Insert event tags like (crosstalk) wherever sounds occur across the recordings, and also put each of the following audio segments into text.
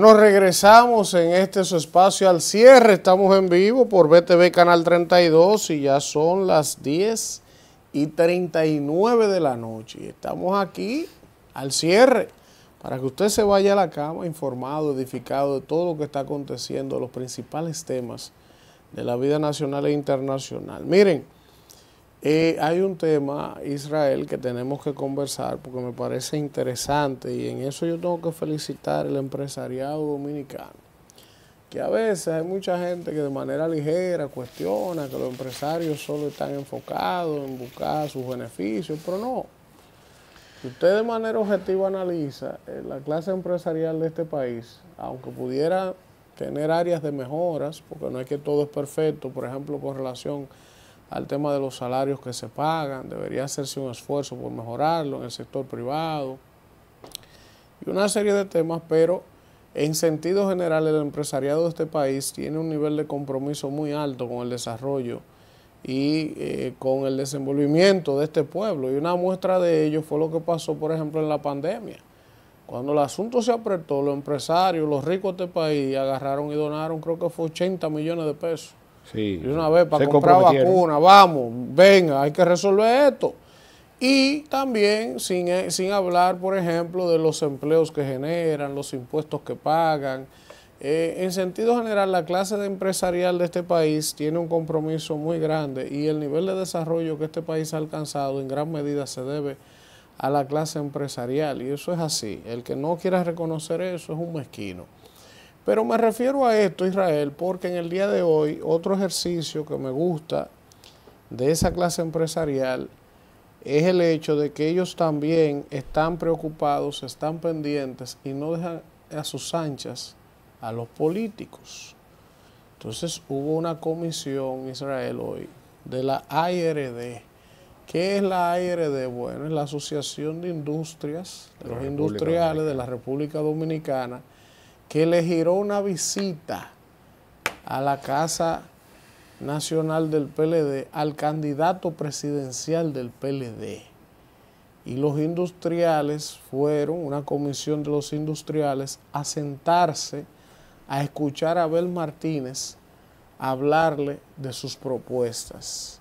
nos regresamos en este su espacio al cierre. Estamos en vivo por BTV Canal 32 y ya son las 10 y 39 de la noche. Estamos aquí al cierre para que usted se vaya a la cama informado, edificado de todo lo que está aconteciendo, los principales temas de la vida nacional e internacional. Miren. Eh, hay un tema, Israel, que tenemos que conversar porque me parece interesante y en eso yo tengo que felicitar el empresariado dominicano. Que a veces hay mucha gente que de manera ligera cuestiona que los empresarios solo están enfocados en buscar sus beneficios, pero no. Si usted de manera objetiva analiza eh, la clase empresarial de este país, aunque pudiera tener áreas de mejoras, porque no es que todo es perfecto, por ejemplo, con relación al tema de los salarios que se pagan, debería hacerse un esfuerzo por mejorarlo en el sector privado y una serie de temas, pero en sentido general el empresariado de este país tiene un nivel de compromiso muy alto con el desarrollo y eh, con el desenvolvimiento de este pueblo y una muestra de ello fue lo que pasó por ejemplo en la pandemia. Cuando el asunto se apretó, los empresarios, los ricos de este país agarraron y donaron creo que fue 80 millones de pesos y una vez para comprar vacunas, vamos, venga, hay que resolver esto. Y también sin, eh, sin hablar, por ejemplo, de los empleos que generan, los impuestos que pagan. Eh, en sentido general, la clase empresarial de este país tiene un compromiso muy grande y el nivel de desarrollo que este país ha alcanzado en gran medida se debe a la clase empresarial y eso es así. El que no quiera reconocer eso es un mezquino. Pero me refiero a esto, Israel, porque en el día de hoy otro ejercicio que me gusta de esa clase empresarial es el hecho de que ellos también están preocupados, están pendientes y no dejan a sus anchas a los políticos. Entonces hubo una comisión Israel hoy de la ARD. ¿Qué es la ARD? Bueno, es la Asociación de Industrias, de los Industriales de la República Dominicana que le giró una visita a la Casa Nacional del PLD, al candidato presidencial del PLD. Y los industriales fueron, una comisión de los industriales, a sentarse a escuchar a Abel Martínez hablarle de sus propuestas.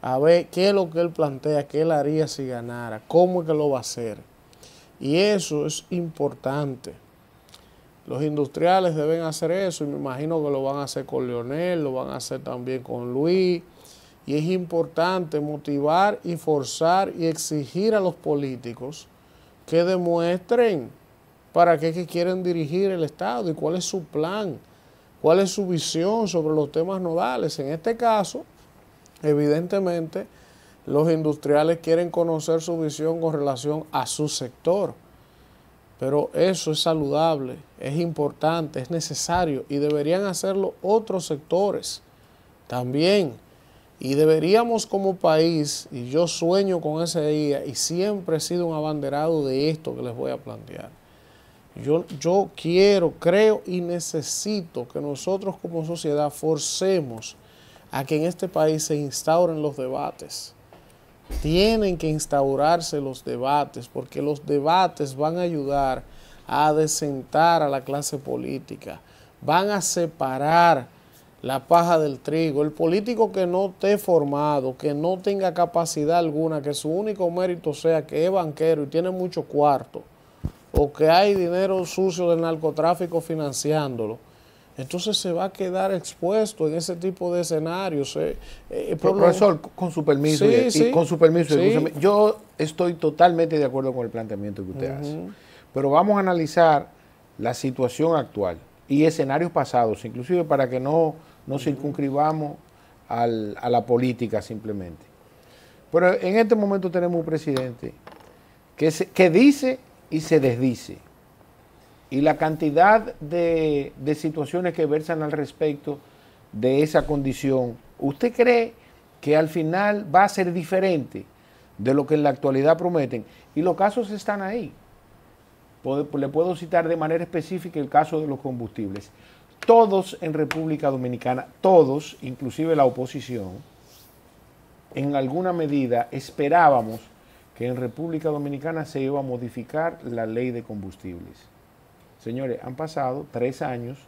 A ver qué es lo que él plantea, qué él haría si ganara, cómo es que lo va a hacer. Y eso es importante. Los industriales deben hacer eso y me imagino que lo van a hacer con Leonel, lo van a hacer también con Luis. Y es importante motivar y forzar y exigir a los políticos que demuestren para qué quieren dirigir el Estado y cuál es su plan, cuál es su visión sobre los temas nodales. En este caso, evidentemente, los industriales quieren conocer su visión con relación a su sector. Pero eso es saludable, es importante, es necesario y deberían hacerlo otros sectores también. Y deberíamos como país, y yo sueño con ese día, y siempre he sido un abanderado de esto que les voy a plantear. Yo, yo quiero, creo y necesito que nosotros como sociedad forcemos a que en este país se instauren los debates tienen que instaurarse los debates porque los debates van a ayudar a desentar a la clase política, van a separar la paja del trigo. El político que no esté formado, que no tenga capacidad alguna, que su único mérito sea que es banquero y tiene mucho cuarto, o que hay dinero sucio del narcotráfico financiándolo, entonces se va a quedar expuesto en ese tipo de escenarios. Eh, eh, profesor, con su permiso, y, con su permiso, yo estoy totalmente de acuerdo con el planteamiento que usted hace, pero vamos a analizar la situación actual y escenarios pasados, inclusive para que no, no circunscribamos a la política simplemente. Pero en este momento tenemos un presidente que dice y se desdice y la cantidad de, situaciones que versan al respecto de esa condición, ¿usted cree que al final va a ser diferente de lo que en la actualidad prometen? Y los casos están ahí. Le puedo citar de manera específica el caso de los combustibles. Todos en República Dominicana, todos, inclusive la oposición, en alguna medida esperábamos que en República Dominicana se iba a modificar la ley de combustibles Señores, han pasado tres años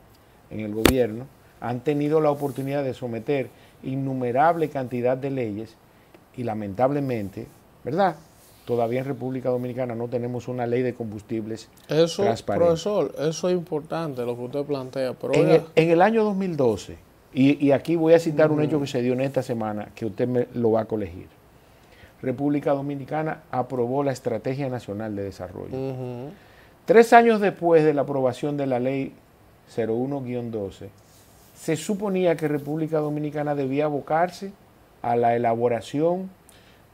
en el gobierno, han tenido la oportunidad de someter innumerable cantidad de leyes y lamentablemente, ¿verdad? Todavía en República Dominicana no tenemos una ley de combustibles eso, Profesor, eso es importante lo que usted plantea. en, el, año 2012, y, aquí voy a citar un mm. hecho que se dio en esta semana, que usted me, lo va a colegir. República Dominicana aprobó la Estrategia Nacional de Desarrollo. Tres años después de la aprobación de la ley 01-12, se suponía que República Dominicana debía abocarse a la elaboración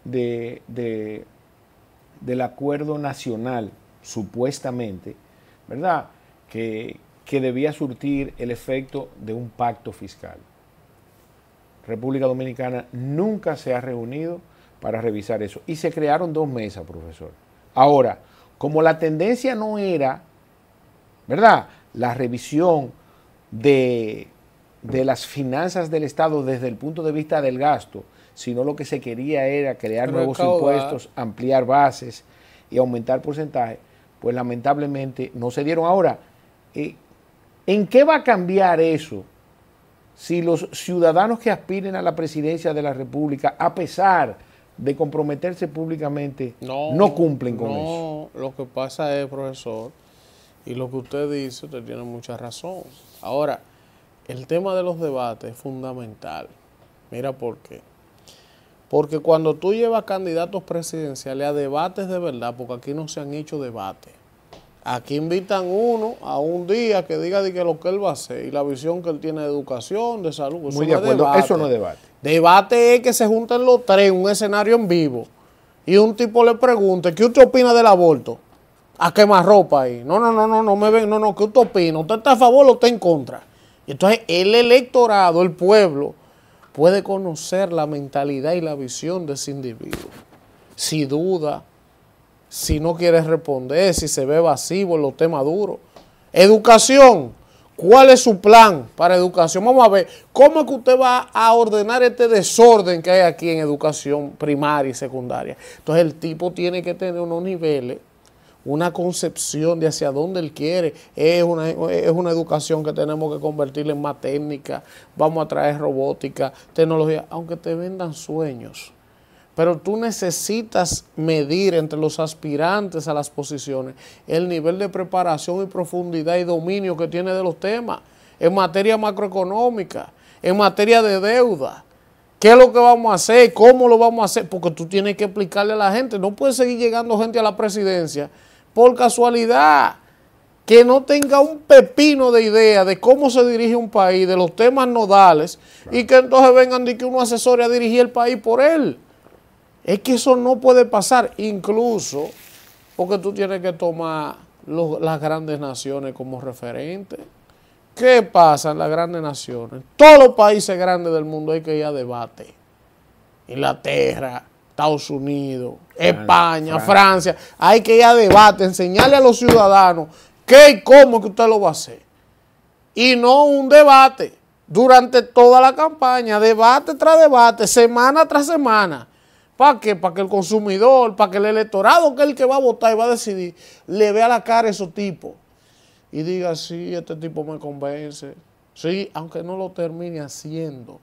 del acuerdo nacional, supuestamente, ¿verdad? Que, que debía surtir el efecto de un pacto fiscal. República Dominicana nunca se ha reunido para revisar eso. Y se crearon dos mesas, profesor. Ahora, como la tendencia no era, ¿verdad? La revisión de, las finanzas del Estado desde el punto de vista del gasto, sino lo que se quería era crear nuevos impuestos, ampliar bases y aumentar porcentaje, pues lamentablemente no se dieron. Ahora, eh, ¿en qué va a cambiar eso si los ciudadanos que aspiren a la presidencia de la República, a pesar de comprometerse públicamente no, cumplen con eso. No, lo que pasa es, profesor, y lo que usted dice, usted tiene mucha razón. Ahora, el tema de los debates es fundamental. Mira por qué. Porque cuando tú llevas candidatos presidenciales a debates de verdad, porque aquí no se han hecho debates. Aquí invitan uno a un día que diga de que lo que él va a hacer y la visión que él tiene de educación, de salud. de acuerdo, eso no es debate. Debate es que se junten los tres en un escenario en vivo y un tipo le pregunte, ¿qué usted opina del aborto? A quemar ropa ahí. No, no, no, no, no me ven, no, no, ¿qué usted opina? ¿Usted está a favor o está en contra? Y entonces el electorado, el pueblo, puede conocer la mentalidad y la visión de ese individuo. Si duda, si no quiere responder, si se ve vacío en los temas duros. Educación, ¿Cuál es su plan para educación? Vamos a ver, ¿cómo es que usted va a ordenar este desorden que hay aquí en educación primaria y secundaria? Entonces el tipo tiene que tener unos niveles, una concepción de hacia dónde él quiere. Es una, educación que tenemos que convertirla en más técnica, vamos a traer robótica, tecnología, aunque te vendan sueños. Pero tú necesitas medir entre los aspirantes a las posiciones el nivel de preparación y profundidad y dominio que tiene de los temas en materia macroeconómica, en materia de deuda. ¿Qué es lo que vamos a hacer? ¿Cómo lo vamos a hacer? Porque tú tienes que explicarle a la gente. No puede seguir llegando gente a la presidencia por casualidad que no tenga un pepino de idea de cómo se dirige un país, de los temas nodales, y que entonces vengan de que uno asesore a dirigir el país por él. Es que eso no puede pasar, incluso porque tú tienes que tomar las grandes naciones como referente. ¿Qué pasa en las grandes naciones? Todos los países grandes del mundo hay que ir a debate. Inglaterra, Estados Unidos, España, Francia. Hay que ir a debate, enseñarle a los ciudadanos qué y cómo que usted lo va a hacer. Y no un debate durante toda la campaña, debate tras debate, semana tras semana. ¿Para qué? Para que el consumidor, para que el electorado, que es el que va a votar y va a decidir, le vea la cara a esos tipos y diga, sí, este tipo me convence. Sí, aunque no lo termine haciendo.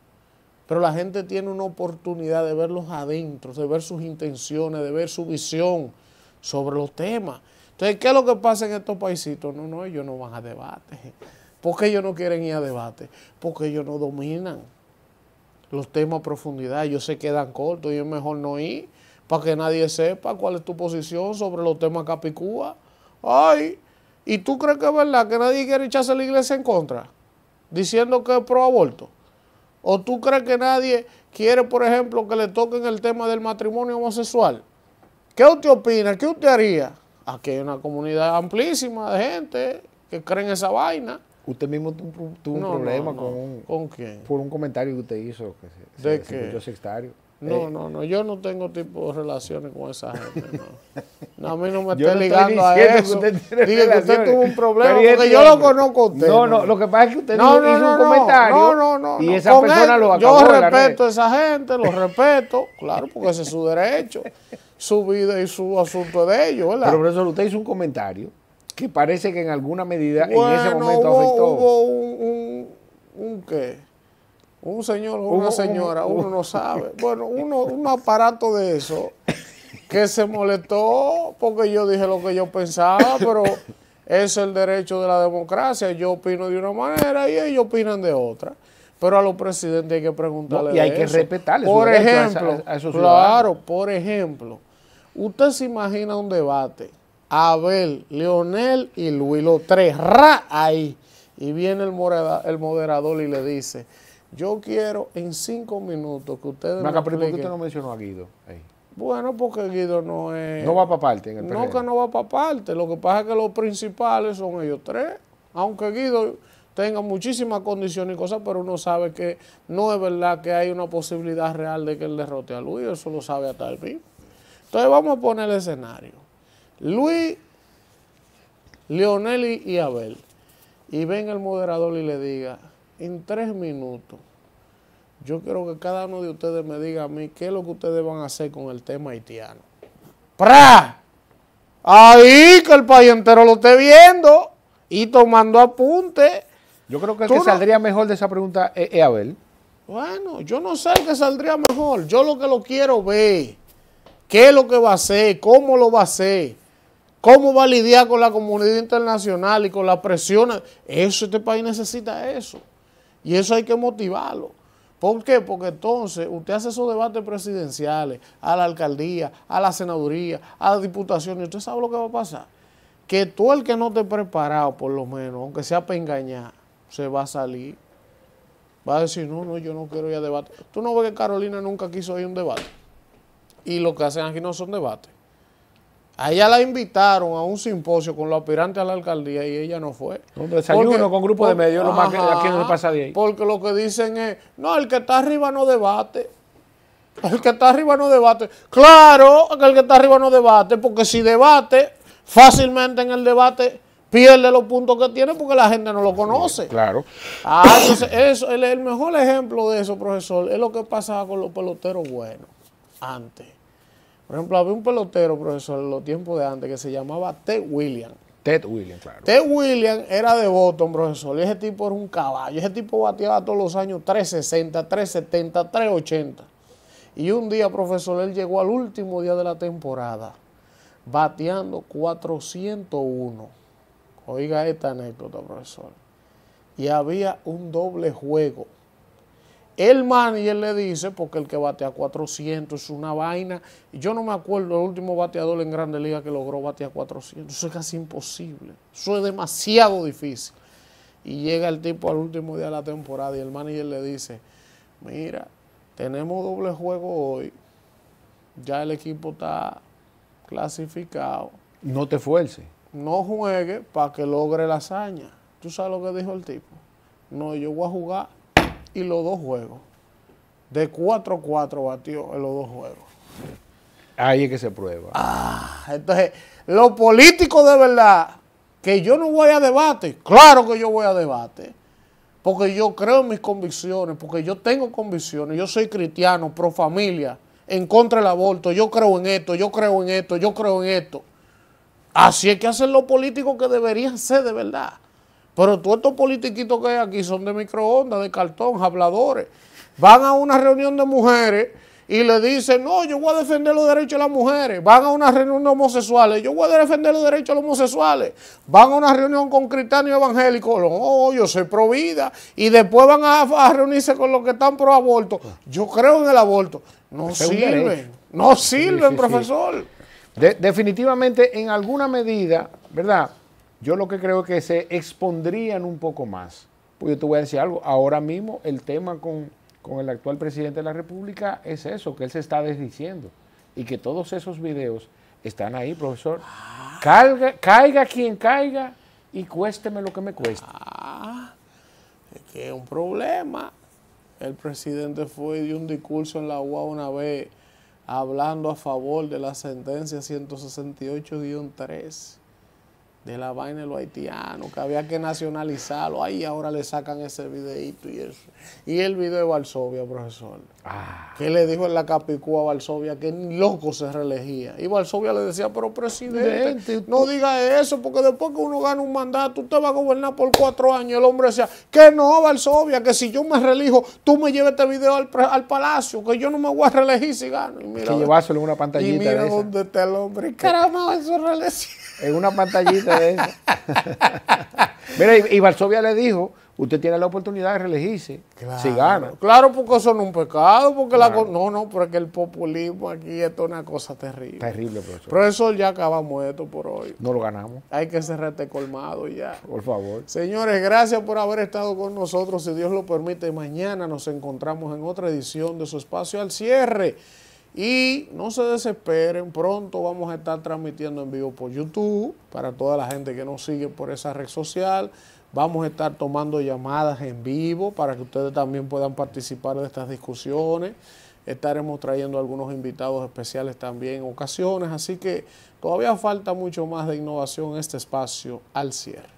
Pero la gente tiene una oportunidad de verlos adentro, de ver sus intenciones, de ver su visión sobre los temas. Entonces, ¿qué es lo que pasa en estos paisitos? No, no, ellos no van a debate. ¿Por qué ellos no quieren ir a debate? Porque ellos no dominan los temas a profundidad. Yo sé que quedan corto y es mejor no ir para que nadie sepa cuál es tu posición sobre los temas Capicúa. Ay, ¿y tú crees que es verdad que nadie quiere echarse la iglesia en contra? Diciendo que es pro aborto. ¿O tú crees que nadie quiere, por ejemplo, que le toquen el tema del matrimonio homosexual? ¿Qué usted opina? ¿Qué usted haría? Aquí hay una comunidad amplísima de gente que cree en esa vaina. Usted mismo tuvo, un problema con quién? Por un comentario que usted hizo. ¿De qué? No, eh, no, no. Yo no tengo tipo de relaciones con esa gente. No. a mí no me (laughs) estoy ligando a eso. Que que usted tuvo un problema porque yo lo conozco a usted. No, no. Lo que pasa es que usted hizo un comentario. No, no, no. Y esa persona lo acabó Yo respeto a esa gente, lo respeto. claro, porque ese es su derecho. Su vida y su asunto de ellos, ¿verdad? Pero, eso usted hizo un comentario que parece que en alguna medida en ese momento afectó. Hubo un, un, qué, un señor o una señora, uno no sabe. Bueno, uno, un aparato de eso que se molestó porque yo dije lo que yo pensaba, pero es el derecho de la democracia. Yo opino de una manera y ellos opinan de otra. Pero a los presidentes hay que preguntarle. y hay que respetarles. Por ejemplo, claro, por ejemplo, usted se imagina un debate Abel, Leonel y Luis, los tres, ra, ahí. Y viene el moderador, y le dice, yo quiero en cinco minutos que ustedes me usted no mencionó a Guido? Bueno, porque Guido no es... No va para parte en el No, que no va para parte. Lo que pasa es que los principales son ellos tres. Aunque Guido tenga muchísimas condiciones y cosas, pero uno sabe que no es verdad que hay una posibilidad real de que él derrote a Luis. Eso lo sabe hasta el fin Entonces vamos a poner el escenario. Luis, Leonel y Abel. Y ven el moderador y le diga, en tres minutos, yo quiero que cada uno de ustedes me diga a mí qué es lo que ustedes van a hacer con el tema haitiano. ¡Pra! Ahí que el país entero lo esté viendo y tomando apunte. Yo creo que el saldría mejor de esa pregunta Abel. Bueno, yo no sé qué saldría mejor. Yo lo que lo quiero ver, qué es lo que va a hacer, cómo lo va a hacer. ¿Cómo va a lidiar con la comunidad internacional y con la presión? Eso, este país necesita eso. Y eso hay que motivarlo. ¿Por qué? Porque entonces usted hace esos debates presidenciales a la alcaldía, a la senaduría, a la diputación, y usted sabe lo que va a pasar. Que tú el que no esté preparado, por lo menos, aunque sea para engañar, se va a salir. Va a decir, no, no, yo no quiero ir a debate. Tú no ves que Carolina nunca quiso ir a un debate. Y lo que hacen aquí no son debates. A ella la invitaron a un simposio con los aspirantes a la alcaldía y ella no fue. Un desayuno con grupo de medios, más que aquí no pasa de ahí. Porque lo que dicen es, no, el que está arriba no debate. El que está arriba no debate. Claro que el que está arriba no debate, porque si debate, fácilmente en el debate pierde los puntos que tiene porque la gente no lo conoce. Claro. Ah, entonces eso, el, el mejor ejemplo de eso, profesor, es lo que pasaba con los peloteros buenos antes por ejemplo, había un pelotero, profesor, en los tiempos de antes, que se llamaba Ted Williams. Ted Williams, claro. Ted William era de Boston, profesor, y ese tipo era un caballo. Ese tipo bateaba todos los años 360, 370, 380. Y un día, profesor, él llegó al último día de la temporada, bateando 401. Oiga esta anécdota, profesor. Y había un doble juego el manager le dice, porque el que batea 400 es una vaina. Y Yo no me acuerdo el último bateador en Grande Liga que logró batear 400. Eso es casi imposible. Eso es demasiado difícil. Y llega el tipo al último día de la temporada y el manager le dice, mira, tenemos doble juego hoy. Ya el equipo está clasificado. No te fuerces. No juegue para que logre la hazaña. ¿Tú sabes lo que dijo el tipo? No, yo voy a jugar y los dos juegos. De 4-4 batió en los dos juegos. Ahí es que se prueba. Ah, entonces, los políticos de verdad, que yo no voy a debate, claro que yo voy a debate, porque yo creo en mis convicciones, porque yo tengo convicciones, yo soy cristiano, pro familia, en contra del aborto, yo creo en esto, yo creo en esto, yo creo en esto. Así es que hacen lo político que deberían ser de verdad. Pero todos estos politiquitos que hay aquí son de microondas, de cartón, habladores. Van a una reunión de mujeres y le dicen, no, yo voy a defender los derechos de las mujeres. Van a una reunión de homosexuales, yo voy a defender los derechos de los homosexuales. Van a una reunión con cristianos evangélicos, no, yo soy pro vida. Y después van a, reunirse con los que están pro aborto. Yo creo en el aborto. No sirven, no sirven, profesor. definitivamente, en alguna medida, ¿verdad? Yo lo que creo es que se expondrían un poco más. Pues yo te voy a decir algo, ahora mismo el tema con, el actual presidente de la República es eso, que él se está desdiciendo y que todos esos videos están ahí, profesor. Caiga, caiga quien caiga y cuésteme lo que me cueste. Ah, es que es un problema. El presidente fue y dio un discurso en la UA una vez hablando a favor de la sentencia 168-3 de la vaina de los haitianos, que había que nacionalizarlo. Ahí ahora le sacan ese videito y eso. Y el video de Varsovia, profesor. Ah. Que le dijo en la Capicúa a Varsovia que loco se reelegía. Y Varsovia le decía, pero presidente, no diga eso, porque después que uno gana un mandato, usted va a gobernar por cuatro años. El hombre decía, que no, Varsovia, que si yo me relijo, tú me lleves este video al, palacio, que yo no me voy a reelegir si gano. Y mira, llevárselo en una pantallita. mira dónde está el hombre. Caramba, eso reelegir En una pantallita. (laughs) Mira, y, Varsovia le dijo, usted tiene la oportunidad de reelegirse si gana. Claro, porque eso no es un pecado, porque la no, no, porque el populismo aquí es una cosa terrible. Terrible, profesor. eso ya acabamos esto por hoy. No lo ganamos. Hay que cerrar este colmado ya. Por favor. Señores, gracias por haber estado con nosotros. Si Dios lo permite, mañana nos encontramos en otra edición de su espacio al cierre. Y no se desesperen, pronto vamos a estar transmitiendo en vivo por YouTube para toda la gente que nos sigue por esa red social. Vamos a estar tomando llamadas en vivo para que ustedes también puedan participar de estas discusiones. Estaremos trayendo algunos invitados especiales también en ocasiones, así que todavía falta mucho más de innovación en este espacio al cierre.